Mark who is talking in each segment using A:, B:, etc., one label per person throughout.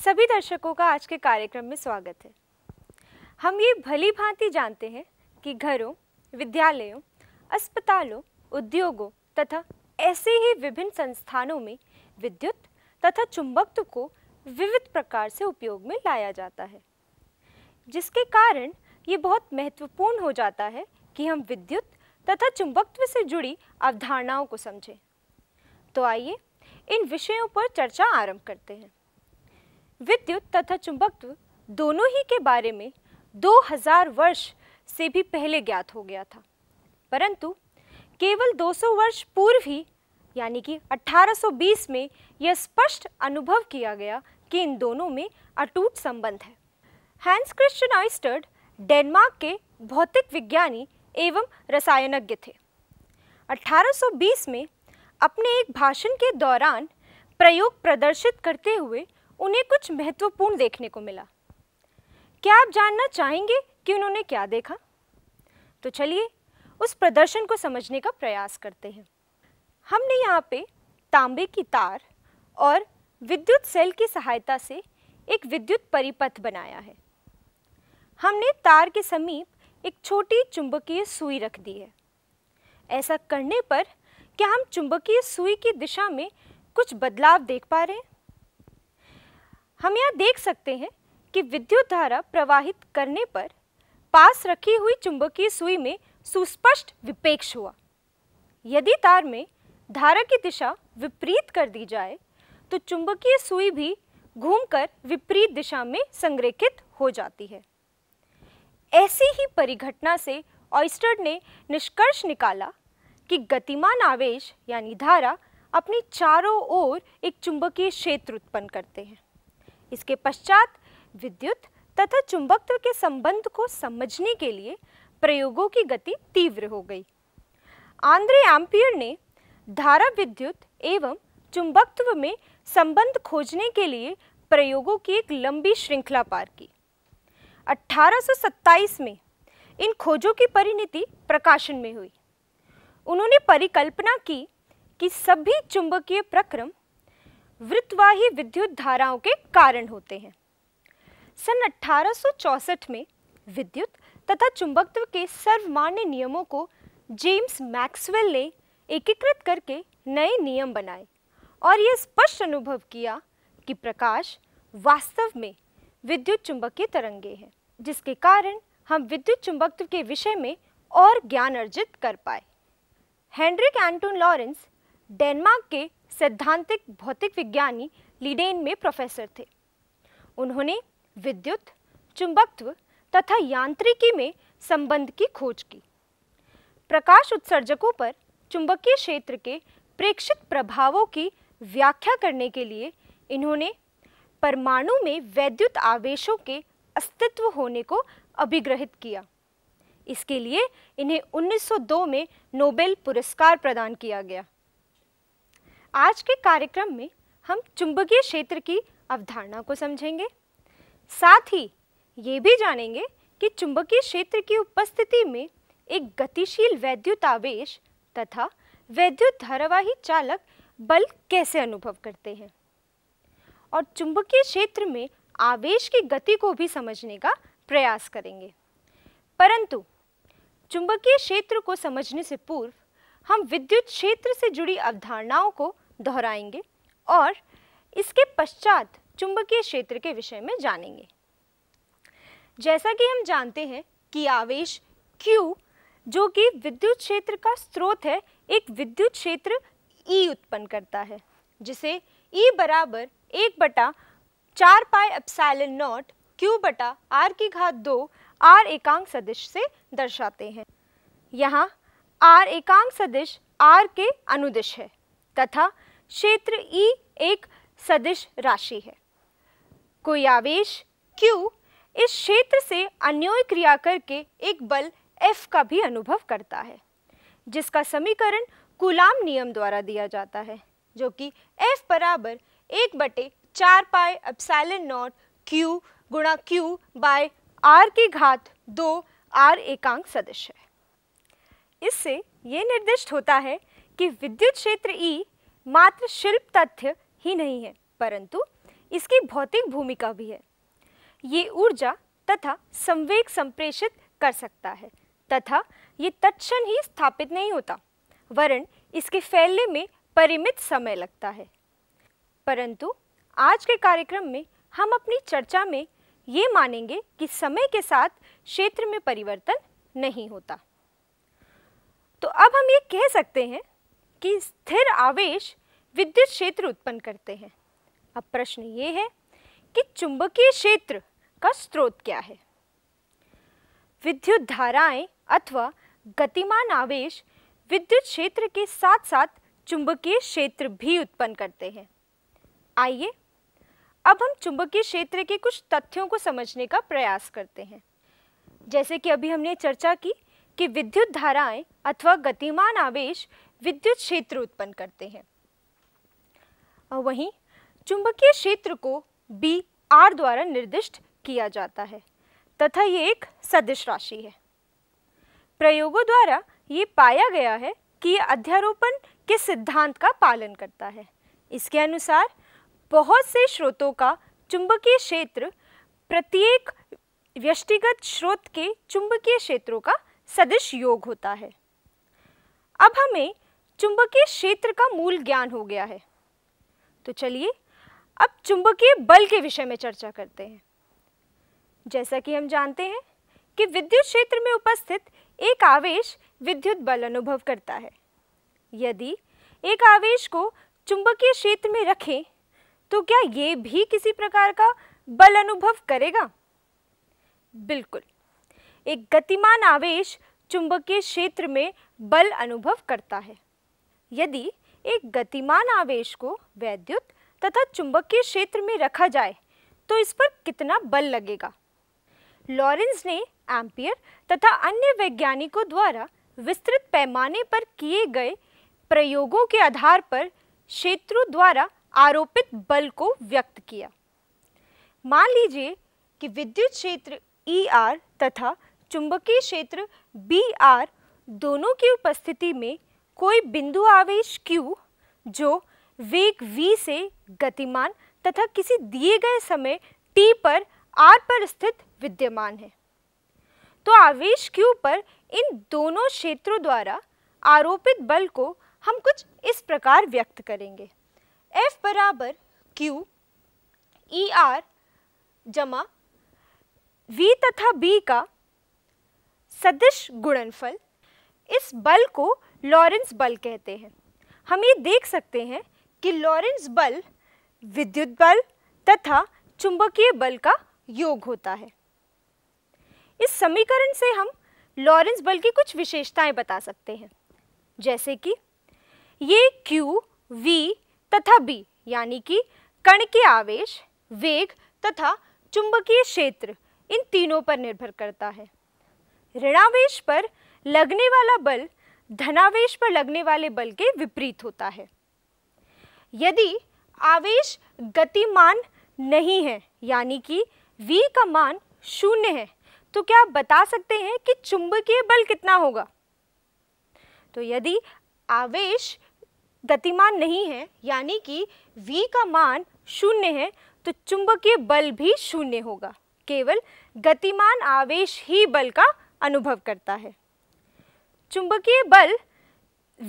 A: सभी दर्शकों का आज के कार्यक्रम में स्वागत है हम ये भली भांति जानते हैं कि घरों विद्यालयों अस्पतालों उद्योगों तथा ऐसे ही विभिन्न संस्थानों में विद्युत तथा चुंबकत्व को विविध प्रकार से उपयोग में लाया जाता है जिसके कारण ये बहुत महत्वपूर्ण हो जाता है कि हम विद्युत तथा चुंबकत्व से जुड़ी अवधारणाओं को समझें तो आइए इन विषयों पर चर्चा आरंभ करते हैं विद्युत तथा चुंबकत्व दोनों ही के बारे में 2000 वर्ष से भी पहले ज्ञात हो गया था परंतु केवल 200 वर्ष पूर्व ही यानी कि 1820 में यह स्पष्ट अनुभव किया गया कि इन दोनों में अटूट संबंध है हैंस क्रिश्चियन आइस्टर्ड डेनमार्क के भौतिक विज्ञानी एवं रसायनज्ञ थे 1820 में अपने एक भाषण के दौरान प्रयोग प्रदर्शित करते हुए उन्हें कुछ महत्वपूर्ण देखने को मिला क्या आप जानना चाहेंगे कि उन्होंने क्या देखा तो चलिए उस प्रदर्शन को समझने का प्रयास करते हैं हमने यहाँ पे तांबे की तार और विद्युत सेल की सहायता से एक विद्युत परिपथ बनाया है हमने तार के समीप एक छोटी चुंबकीय सुई रख दी है ऐसा करने पर क्या हम चुंबकीय सुई की दिशा में कुछ बदलाव देख पा रहे हैं हम यहाँ देख सकते हैं कि विद्युत धारा प्रवाहित करने पर पास रखी हुई चुंबकीय सुई में सुस्पष्ट विपेक्ष हुआ यदि तार में धारा की दिशा विपरीत कर दी जाए तो चुंबकीय सुई भी घूमकर विपरीत दिशा में संरेखित हो जाती है ऐसी ही परिघटना से ऑइस्टर्ड ने निष्कर्ष निकाला कि गतिमान आवेश यानी धारा अपनी चारों ओर एक चुंबकीय क्षेत्र उत्पन्न करते हैं इसके पश्चात विद्युत तथा चुंबकत्व के संबंध को समझने के लिए प्रयोगों की गति तीव्र हो गई आंद्रे एम्पियर ने धारा विद्युत एवं चुंबकत्व में संबंध खोजने के लिए प्रयोगों की एक लंबी श्रृंखला पार की 1827 में इन खोजों की परिणति प्रकाशन में हुई उन्होंने परिकल्पना की कि सभी चुंबकीय प्रक्रम वृत्तवाही विद्युत धाराओं के कारण होते हैं सन 1864 में विद्युत तथा चुंबकत्व के सर्वमान्य नियमों को जेम्स मैक्सवेल ने एकीकृत करके नए नियम बनाए और यह स्पष्ट अनुभव किया कि प्रकाश वास्तव में विद्युत चुंबकीय तरंगे हैं जिसके कारण हम विद्युत चुंबकत्व के विषय में और ज्ञान अर्जित कर पाए हेनरिक एंटोन लॉरेंस डेनमार्क के सैद्धांतिक भौतिक विज्ञानी लीडेन में प्रोफेसर थे उन्होंने विद्युत चुंबकत्व तथा यांत्रिकी में संबंध की खोज की प्रकाश उत्सर्जकों पर चुंबकीय क्षेत्र के प्रेक्षित प्रभावों की व्याख्या करने के लिए इन्होंने परमाणु में वैद्युत आवेशों के अस्तित्व होने को अभिग्रहित किया इसके लिए इन्हें 1902 में नोबेल पुरस्कार प्रदान किया गया आज के कार्यक्रम में हम चुंबकीय क्षेत्र की अवधारणा को समझेंगे साथ ही ये भी जानेंगे कि चुंबकीय क्षेत्र की उपस्थिति में एक गतिशील वैद्युत आवेश तथा वैद्युत धारावाही चालक बल कैसे अनुभव करते हैं और चुंबकीय क्षेत्र में आवेश की गति को भी समझने का प्रयास करेंगे परंतु चुंबकीय क्षेत्र को समझने से पूर्व हम विद्युत क्षेत्र से जुड़ी अवधारणाओं को दोहराएंगे और इसके पश्चात चुंबकीय क्षेत्र के विषय में जानेंगे जैसा कि हम जानते हैं कि आवेश Q जो कि विद्युत क्षेत्र का स्रोत है एक विद्युत क्षेत्र E उत्पन्न करता है जिसे E बराबर एक बटा चार पाई अपसाइल नॉट Q बटा R की घात दो R एकांक सदिश से दर्शाते हैं यहाँ R एकांक सदिश R के अनुदिश है तथा क्षेत्र E एक सदिश राशि है कोई आवेश Q इस क्षेत्र से अन्योय क्रिया करके एक बल F का भी अनुभव करता है जिसका समीकरण कुलाम नियम द्वारा दिया जाता है जो कि F बराबर एक बटे चार पाए अपसाइलन नॉट Q गुणा Q बाय R की घात दो R एकांक सदिश है इससे ये निर्दिष्ट होता है कि विद्युत क्षेत्र E मात्र शिल्प तथ्य ही नहीं है परंतु इसकी भौतिक भूमिका भी है ये ऊर्जा तथा संवेग संप्रेषित कर सकता है तथा ये तत्क्षण ही स्थापित नहीं होता वरण इसके फैलने में परिमित समय लगता है परंतु आज के कार्यक्रम में हम अपनी चर्चा में ये मानेंगे कि समय के साथ क्षेत्र में परिवर्तन नहीं होता तो अब हम ये कह सकते हैं कि स्थिर आवेश विद्युत क्षेत्र उत्पन्न करते हैं अब प्रश्न ये है कि चुंबकीय क्षेत्र का स्रोत क्या है विद्युत धाराएं अथवा गतिमान आवेश विद्युत क्षेत्र के साथ साथ चुंबकीय क्षेत्र भी उत्पन्न करते हैं आइए अब हम चुंबकीय क्षेत्र के कुछ तथ्यों को समझने का प्रयास करते हैं जैसे कि अभी हमने चर्चा की कि विद्युत धाराएं अथवा गतिमान आवेश विद्युत क्षेत्र उत्पन्न करते हैं वहीं चुंबकीय क्षेत्र को बी आर द्वारा निर्दिष्ट किया जाता है तथा ये एक सदिश राशि है प्रयोगों द्वारा ये पाया गया है कि यह अध्यारोपण के सिद्धांत का पालन करता है इसके अनुसार बहुत से स्रोतों का चुंबकीय क्षेत्र प्रत्येक व्यष्टिगत स्रोत के चुंबकीय क्षेत्रों का सदिश योग होता है अब हमें चुंबकीय क्षेत्र का मूल ज्ञान हो गया है तो चलिए अब चुंबकीय बल के विषय में चर्चा करते हैं जैसा कि हम जानते हैं कि विद्युत क्षेत्र में उपस्थित एक आवेश विद्युत बल अनुभव करता है यदि एक आवेश को चुंबकीय क्षेत्र में रखें तो क्या ये भी किसी प्रकार का बल अनुभव करेगा बिल्कुल एक गतिमान आवेश चुंबकीय क्षेत्र में बल अनुभव करता है यदि एक गतिमान आवेश को वैद्युत तथा चुंबकीय क्षेत्र में रखा जाए तो इस पर कितना बल लगेगा लॉरेंस ने एम्पियर तथा अन्य वैज्ञानिकों द्वारा विस्तृत पैमाने पर किए गए प्रयोगों के आधार पर क्षेत्रों द्वारा आरोपित बल को व्यक्त किया मान लीजिए कि विद्युत क्षेत्र ई e आर तथा चुंबकीय क्षेत्र बी आर दोनों की उपस्थिति में कोई बिंदु आवेश Q जो वेग v से गतिमान तथा किसी दिए गए समय t पर r पर स्थित विद्यमान है तो आवेश Q पर इन दोनों क्षेत्रों द्वारा आरोपित बल को हम कुछ इस प्रकार व्यक्त करेंगे F बराबर Q E R जमा V तथा B का सदिश गुणनफल इस बल को लॉरेंस बल कहते हैं हम ये देख सकते हैं कि लॉरेंस बल विद्युत बल तथा चुंबकीय बल का योग होता है इस समीकरण से हम लॉरेंस बल की कुछ विशेषताएं बता सकते हैं जैसे कि ये Q, V तथा B यानी कि कण के आवेश वेग तथा चुंबकीय क्षेत्र इन तीनों पर निर्भर करता है ऋणावेश पर लगने वाला बल धनावेश पर लगने वाले बल के विपरीत होता है यदि आवेश गतिमान नहीं है यानी कि v का मान शून्य है तो क्या आप बता सकते हैं कि चुंबकीय बल कितना होगा तो यदि आवेश गतिमान नहीं है यानी कि v का मान शून्य है तो चुंबकीय बल भी शून्य होगा केवल गतिमान आवेश ही बल का अनुभव करता है चुंबकीय बल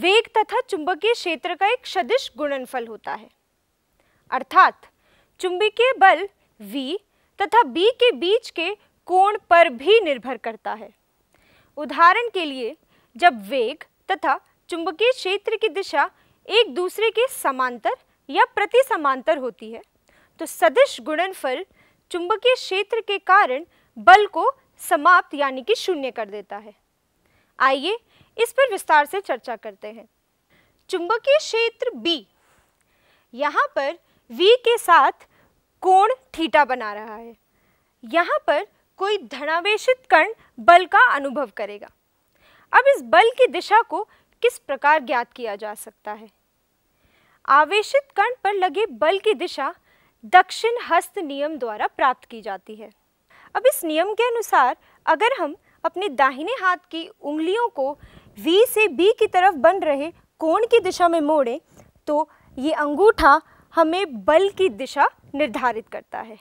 A: वेग तथा चुंबकीय क्षेत्र का एक सदिश गुणनफल होता है अर्थात चुंबकीय बल v तथा b के बीच के कोण पर भी निर्भर करता है उदाहरण के लिए जब वेग तथा चुंबकीय क्षेत्र की दिशा एक दूसरे के समांतर या प्रति समांतर होती है तो सदिश गुणनफल चुंबकीय क्षेत्र के कारण बल को समाप्त यानी कि शून्य कर देता है आइए इस पर विस्तार से चर्चा करते हैं चुंबकीय क्षेत्र बी यहाँ पर V के साथ कोण थीटा बना रहा है यहाँ पर कोई धनावेशित कण बल का अनुभव करेगा अब इस बल की दिशा को किस प्रकार ज्ञात किया जा सकता है आवेशित कण पर लगे बल की दिशा दक्षिण हस्त नियम द्वारा प्राप्त की जाती है अब इस नियम के अनुसार अगर हम अपने दाहिने हाथ की उंगलियों को V से B की तरफ बन रहे कोण की दिशा में मोड़ें तो ये अंगूठा हमें बल की दिशा निर्धारित करता है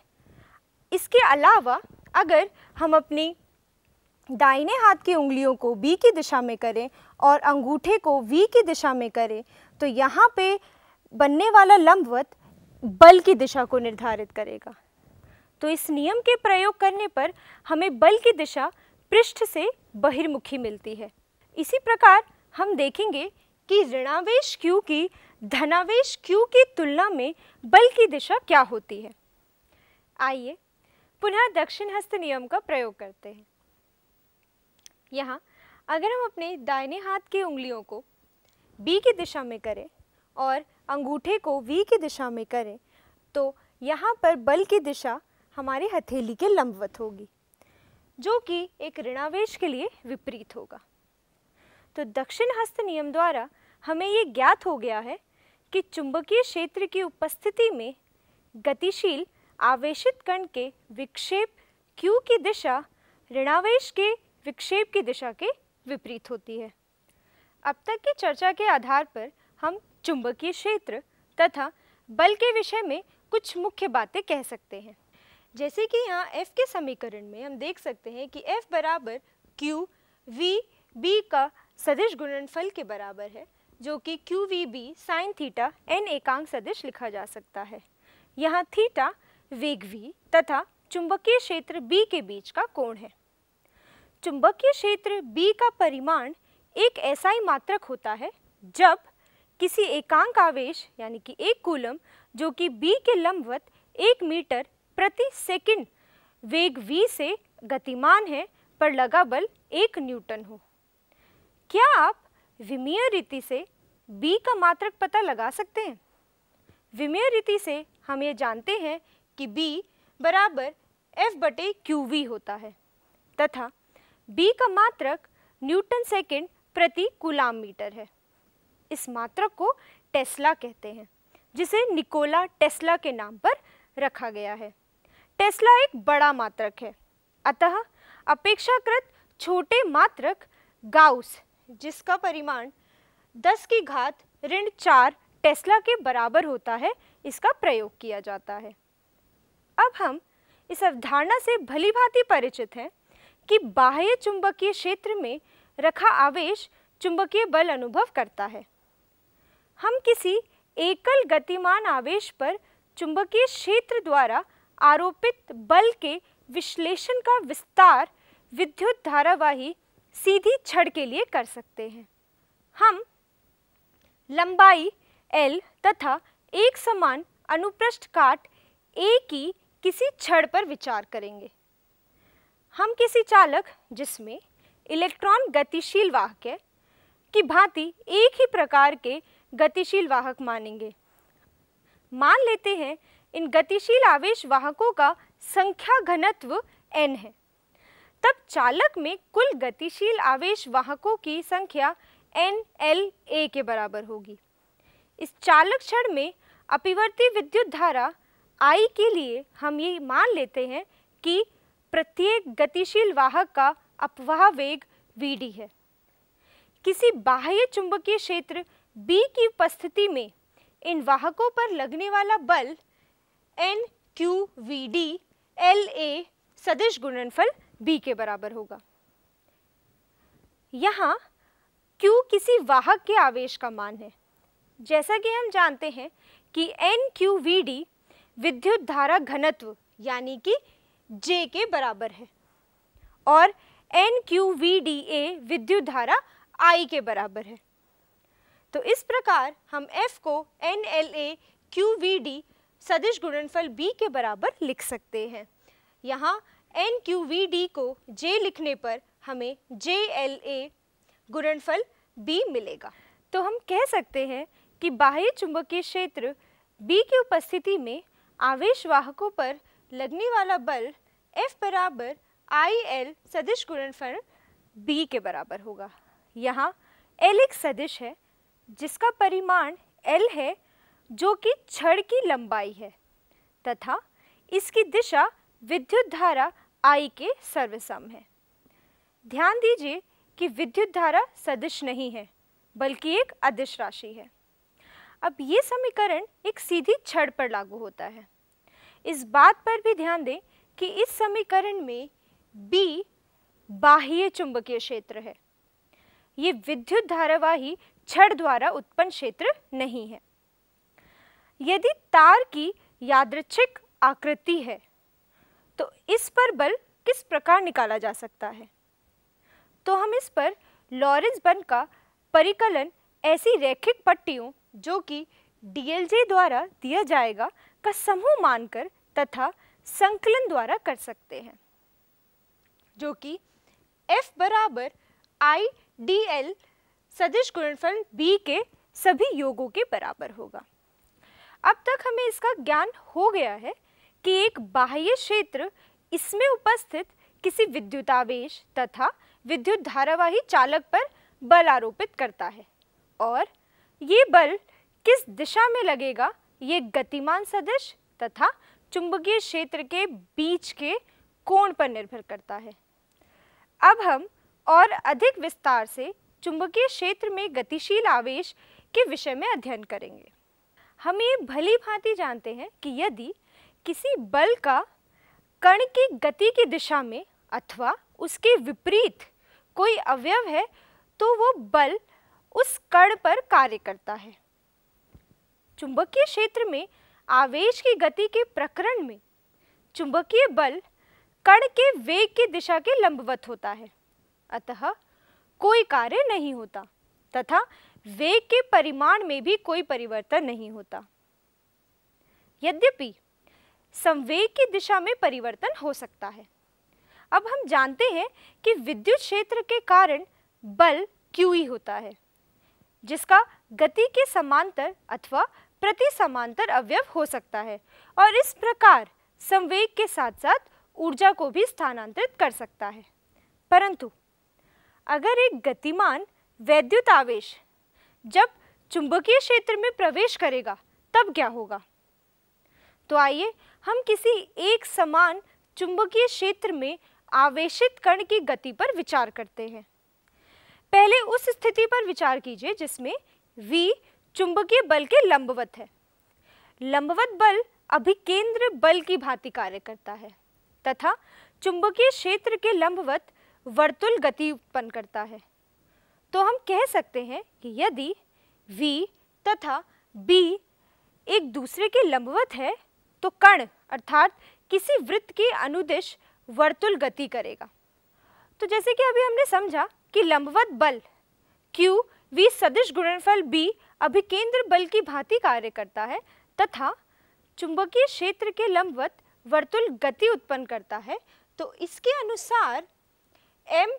A: इसके अलावा अगर हम अपनी दाहिने हाथ की उंगलियों को B की दिशा में करें और अंगूठे को V की दिशा में करें तो यहाँ पे बनने वाला लंबवत बल की दिशा को निर्धारित करेगा तो इस नियम के प्रयोग करने पर हमें बल की दिशा पृष्ठ से बहिर्मुखी मिलती है इसी प्रकार हम देखेंगे कि ऋणावेश क्यू की धनावेश क्यू की तुलना में बल की दिशा क्या होती है आइए पुनः दक्षिण हस्त नियम का प्रयोग करते हैं यहाँ अगर हम अपने दाहिने हाथ की उंगलियों को बी की दिशा में करें और अंगूठे को वी की दिशा में करें तो यहाँ पर बल की दिशा हमारी हथेली के लंबवत होगी जो कि एक ऋणावेश के लिए विपरीत होगा तो दक्षिण हस्त नियम द्वारा हमें ये ज्ञात हो गया है कि चुंबकीय क्षेत्र की उपस्थिति में गतिशील आवेशित कण के विक्षेप क्यू की दिशा ऋणावेश के विक्षेप की दिशा के विपरीत होती है अब तक की चर्चा के आधार पर हम चुंबकीय क्षेत्र तथा बल के विषय में कुछ मुख्य बातें कह सकते हैं जैसे कि यहाँ F के समीकरण में हम देख सकते हैं कि F बराबर Q V B का सदिश गुणनफल के बराबर है जो कि Q V B sine theta N एकांक सदिश लिखा जा सकता है यहाँ थीटा वेग वी तथा चुंबकीय क्षेत्र बी के बीच का कोण है चुंबकीय क्षेत्र बी का परिमाण एक ऐसा ही मात्रक होता है जब किसी एकांक आवेश यानी कि एक कूलम जो कि बी के लंबवत एक मीटर प्रति सेकंड वेग v से गतिमान है पर लगा बल एक न्यूटन हो क्या आप विमीय रीति से बी का मात्रक पता लगा सकते हैं विमीय रीति से हम ये जानते हैं कि बी बराबर एफ बटे क्यू वी होता है तथा बी का मात्रक न्यूटन सेकेंड प्रति गुलाम मीटर है इस मात्रक को टेस्ला कहते हैं जिसे निकोला टेस्ला के नाम पर रखा गया है टेस्ला एक बड़ा मात्रक है अतः अपेक्षाकृत छोटे मात्रक गाउस जिसका परिमाण 10 की घात ऋण चार टेस्ला के बराबर होता है इसका प्रयोग किया जाता है अब हम इस अवधारणा से भली भांति परिचित हैं कि बाह्य चुंबकीय क्षेत्र में रखा आवेश चुंबकीय बल अनुभव करता है हम किसी एकल गतिमान आवेश पर चुंबकीय क्षेत्र द्वारा आरोपित बल के विश्लेषण का विस्तार विद्युत धारावाही सीधी छड़ के लिए कर सकते हैं हम लंबाई एल तथा एक समान अनुप्रस्थ काट ए की किसी छड़ पर विचार करेंगे हम किसी चालक जिसमें इलेक्ट्रॉन गतिशील वाहक है की भांति एक ही प्रकार के गतिशील वाहक मानेंगे मान लेते हैं इन गतिशील आवेश वाहकों का संख्या घनत्व n है तब चालक में कुल गतिशील आवेश वाहकों की संख्या एन एल ए के बराबर होगी इस चालक क्षण में अपिवर्ती विद्युत धारा आई के लिए हम ये मान लेते हैं कि प्रत्येक गतिशील वाहक का अपवाह वेग वी डी है किसी बाह्य चुंबकीय क्षेत्र बी की उपस्थिति में इन वाहकों पर लगने वाला बल N Q V D L A सदिश गुणनफल बी के बराबर होगा यहाँ Q किसी वाहक के आवेश का मान है जैसा कि हम जानते हैं कि एन क्यू वी डी विद्युत धारा घनत्व यानी कि J के बराबर है और N Q V D A विद्युत धारा I के बराबर है तो इस प्रकार हम F को N L A Q V D सदिश गुणनफल B के बराबर लिख सकते हैं यहाँ एन क्यू वी डी को जे लिखने पर हमें जे एल ए गुणनफल बी मिलेगा तो हम कह सकते हैं कि बाह्य चुंबकीय क्षेत्र बी की उपस्थिति में आवेश वाहकों पर लगने वाला बल एफ बराबर आई एल सदिश गुणनफल बी के बराबर होगा यहाँ एल एक सदिश है जिसका परिमाण एल है जो कि छड़ की लंबाई है तथा इसकी दिशा विद्युत धारा आई के सर्वसम है ध्यान दीजिए कि विद्युत धारा सदिश नहीं है बल्कि एक अदिश राशि है अब ये समीकरण एक सीधी छड़ पर लागू होता है इस बात पर भी ध्यान दें कि इस समीकरण में B बाह्य चुंबकीय क्षेत्र है ये विद्युत धारावाही छड़ द्वारा उत्पन्न क्षेत्र नहीं है यदि तार की यादृच्छिक आकृति है तो इस पर बल किस प्रकार निकाला जा सकता है तो हम इस पर लॉरेंस बल का परिकलन ऐसी रैखिक पट्टियों जो कि डीएलजे द्वारा दिया जाएगा का समूह मानकर तथा संकलन द्वारा कर सकते हैं जो कि F बराबर आई डी एल सदिश गुणनफल B के सभी योगों के बराबर होगा अब तक हमें इसका ज्ञान हो गया है कि एक बाह्य क्षेत्र इसमें उपस्थित किसी विद्युतावेश तथा विद्युत धारावाही चालक पर बल आरोपित करता है और ये बल किस दिशा में लगेगा ये गतिमान सदिश तथा चुंबकीय क्षेत्र के बीच के कोण पर निर्भर करता है अब हम और अधिक विस्तार से चुंबकीय क्षेत्र में गतिशील आवेश के विषय में अध्ययन करेंगे हम ये भली भांति जानते हैं कि यदि किसी बल का कण की गति की दिशा में अथवा उसके विपरीत कोई अवयव है तो वो बल उस कण पर कार्य करता है चुंबकीय क्षेत्र में आवेश की गति के प्रकरण में चुंबकीय बल कण के वेग की दिशा के लंबवत होता है अतः कोई कार्य नहीं होता तथा वेग के परिमाण में भी कोई परिवर्तन नहीं होता यद्यपि संवेग की दिशा में परिवर्तन हो सकता है अब हम जानते हैं कि विद्युत क्षेत्र के कारण बल क्यू e होता है जिसका गति के समांतर अथवा प्रति समांतर अवयव हो सकता है और इस प्रकार संवेग के साथ साथ ऊर्जा को भी स्थानांतरित कर सकता है परंतु अगर एक गतिमान वैद्युत आवेश जब चुंबकीय क्षेत्र में प्रवेश करेगा तब क्या होगा तो आइए हम किसी एक समान चुंबकीय क्षेत्र में आवेशित कण की गति पर विचार करते हैं पहले उस स्थिति पर विचार कीजिए जिसमें v चुंबकीय बल के लंबवत है लंबवत बल अभिकेंद्र बल की भांति कार्य करता है तथा चुंबकीय क्षेत्र के लंबवत वर्तुल गति उत्पन्न करता है तो हम कह सकते हैं कि यदि v तथा b एक दूसरे के लंबवत है तो कण अर्थात किसी वृत्त की अनुदिश वर्तुल गति करेगा तो जैसे कि अभी हमने समझा कि लंबवत बल Q V सदिश गुणनफल B अभिकेंद्र बल की भांति कार्य करता है तथा चुंबकीय क्षेत्र के लंबवत वर्तुल गति उत्पन्न करता है तो इसके अनुसार m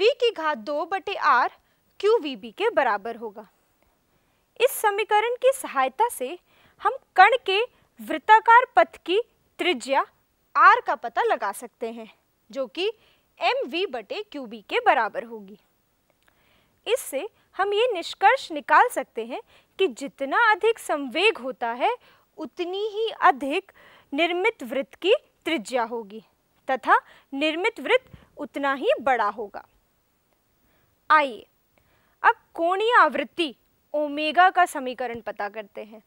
A: v की घात दो बटे आर क्यू वी बी के बराबर होगा इस समीकरण की सहायता से हम कण के वृत्ताकार पथ की त्रिज्या आर का पता लगा सकते हैं जो कि एम वी बटे क्यू बी के बराबर होगी इससे हम ये निष्कर्ष निकाल सकते हैं कि जितना अधिक संवेग होता है उतनी ही अधिक निर्मित वृत्त की त्रिज्या होगी तथा निर्मित वृत्त उतना ही बड़ा होगा आइए अब कोणीय आवृत्ति ओमेगा का समीकरण पता करते हैं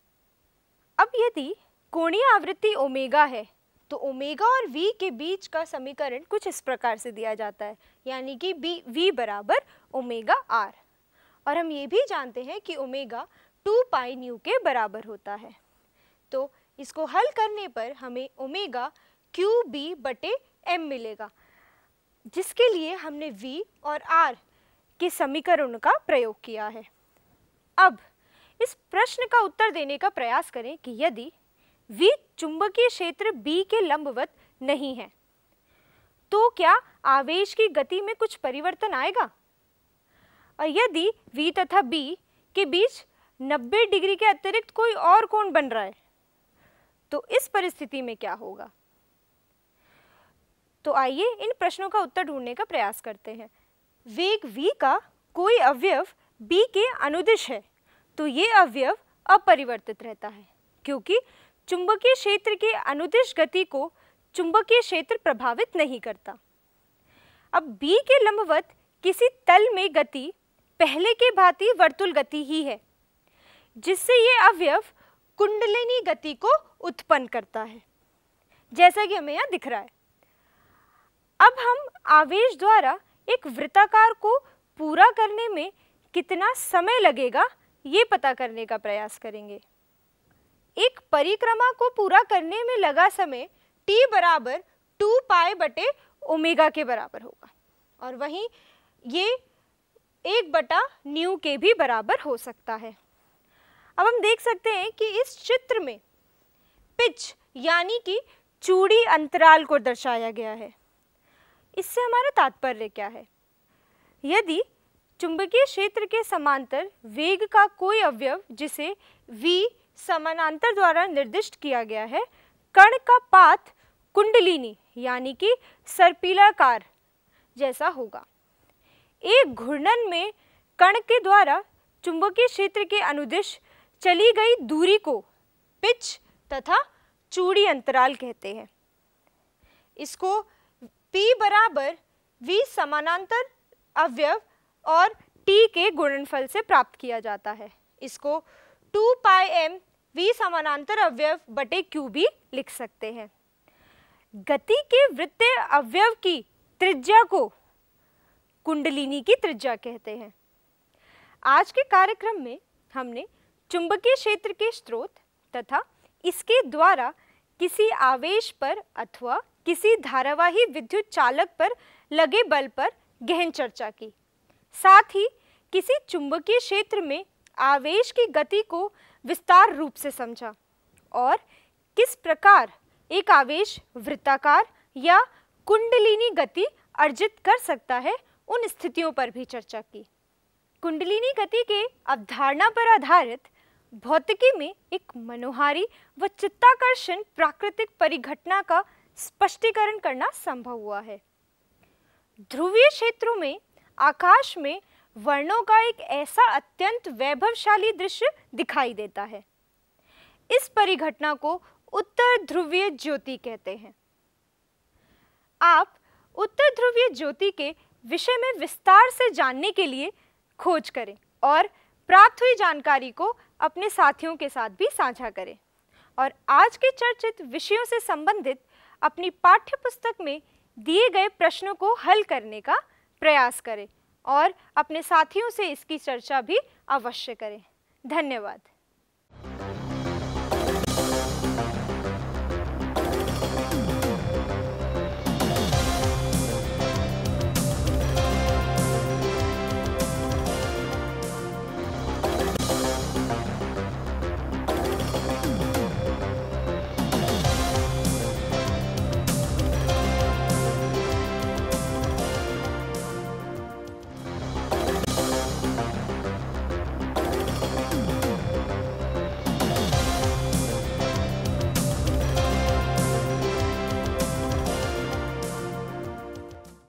A: अब यदि कोणीय आवृत्ति ओमेगा है तो ओमेगा और वी के बीच का समीकरण कुछ इस प्रकार से दिया जाता है यानी कि बी वी बराबर ओमेगा आर और हम ये भी जानते हैं कि ओमेगा टू पाई न्यू के बराबर होता है तो इसको हल करने पर हमें ओमेगा क्यू बी बटे एम मिलेगा जिसके लिए हमने वी और आर के समीकरण का प्रयोग किया है अब इस प्रश्न का उत्तर देने का प्रयास करें कि यदि वी चुंबकीय क्षेत्र बी के लंबवत नहीं है तो क्या आवेश की गति में कुछ परिवर्तन आएगा और यदि वी तथा बी के बीच 90 डिग्री के अतिरिक्त कोई और कोण बन रहा है तो इस परिस्थिति में क्या होगा तो आइए इन प्रश्नों का उत्तर ढूंढने का प्रयास करते हैं वेग v का कोई अवयव b के अनुदिश है तो ये अवयव अपरिवर्तित रहता है क्योंकि चुंबकीय क्षेत्र के अनुदिश गति को चुंबकीय क्षेत्र प्रभावित नहीं करता अब बी के लंबवत किसी तल में गति पहले के भांति वर्तुल गति ही है जिससे ये अवयव कुंडलिनी गति को उत्पन्न करता है जैसा कि हमें यहाँ दिख रहा है अब हम आवेश द्वारा एक वृत्ताकार को पूरा करने में कितना समय लगेगा ये पता करने का प्रयास करेंगे एक परिक्रमा को पूरा करने में लगा समय टी बराबर टू पाए बटे ओमेगा के बराबर होगा और वहीं ये एक बटा न्यू के भी बराबर हो सकता है अब हम देख सकते हैं कि इस चित्र में पिच यानी कि चूड़ी अंतराल को दर्शाया गया है इससे हमारा तात्पर्य क्या है यदि चुंबकीय क्षेत्र के समांतर वेग का कोई अवयव जिसे v समानांतर द्वारा निर्दिष्ट किया गया है कण का पाथ कुंडलिनी यानी कि सर्पीलाकार जैसा होगा एक घूर्णन में कण के द्वारा चुंबकीय क्षेत्र के अनुदिश चली गई दूरी को पिच तथा चूड़ी अंतराल कहते हैं इसको P बराबर V समानांतर अवयव और T के गुणनफल से प्राप्त किया जाता है इसको टू पाई एम वी समानांतर अवयव बटे क्यू भी लिख सकते हैं गति के वृत्तीय अवयव की त्रिज्या को कुंडलिनी की त्रिज्या कहते हैं आज के कार्यक्रम में हमने चुंबकीय क्षेत्र के स्रोत तथा इसके द्वारा किसी आवेश पर अथवा किसी धारावाही विद्युत चालक पर लगे बल पर गहन चर्चा की साथ ही किसी चुंबकीय क्षेत्र में आवेश की गति को विस्तार रूप से समझा और किस प्रकार एक आवेश वृत्ताकार या कुंडलिनी गति अर्जित कर सकता है उन स्थितियों पर भी चर्चा की कुंडलिनी गति के अवधारणा पर आधारित भौतिकी में एक मनोहारी व चित्ताकर्षण प्राकृतिक परिघटना का स्पष्टीकरण करना संभव हुआ है ध्रुवीय क्षेत्रों में आकाश में वर्णों का एक ऐसा अत्यंत वैभवशाली दृश्य दिखाई देता है इस परिघटना को उत्तर ध्रुवीय ज्योति कहते हैं आप उत्तर ध्रुवीय ज्योति के विषय में विस्तार से जानने के लिए खोज करें और प्राप्त हुई जानकारी को अपने साथियों के साथ भी साझा करें और आज के चर्चित विषयों से संबंधित अपनी पाठ्य पुस्तक में दिए गए प्रश्नों को हल करने का प्रयास करें और अपने साथियों से इसकी चर्चा भी अवश्य करें धन्यवाद